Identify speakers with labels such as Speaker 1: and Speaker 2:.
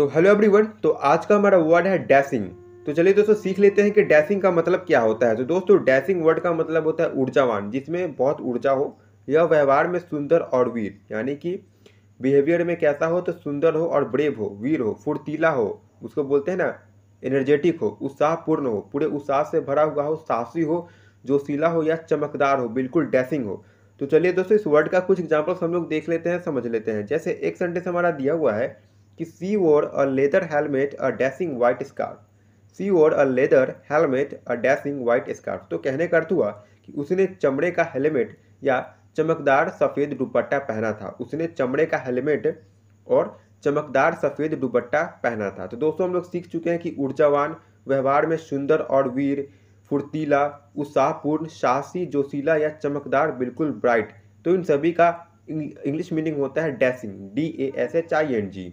Speaker 1: तो hello everyone तो आज का हमारा वर्ड है डैसिंग तो चलिए दोस्तों सीख लेते हैं कि डैसिंग का मतलब क्या होता है तो दोस्तों डैसिंग वर्ड का मतलब होता है ऊर्जावान जिसमें बहुत ऊर्जा हो या व्यवहार में सुंदर और वीर यानी कि बिहेवियर में कैसा हो तो सुंदर हो और ब्रेव हो वीर हो फुर्तीला हो उसको बोलते हैं ना एनर्जेटिक हो उत्साहपूर्ण हो पूरे उत्साह से भरा हुआ हो साहसी हो जोशीला हो या चमकदार हो बिल्कुल डैसिंग हो तो चलिए दोस्तों इस वर्ड का कुछ एग्जाम्पल्स हम लोग देख लेते हैं समझ लेते हैं जैसे एक सेंटेंस हमारा दिया हुआ है कि she wore a leather helmet a dashing white scarf she wore a leather helmet a dashing white scarf तो कहने का अर्थ हुआ कि उसने चमड़े का हेलमेट या चमकदार सफ़ेद दुपट्टा पहना था उसने चमड़े का हेलमेट और चमकदार सफ़ेद दुपट्टा पहना था तो दोस्तों हम लोग सीख चुके हैं कि ऊर्जावान व्यवहार में सुंदर और वीर फुर्तीला उत्साहपूर्ण साहसी जोशीला या चमकदार बिल्कुल ब्राइट तो इन सभी का इंग्लिश मीनिंग होता है dashing D A S H I N ji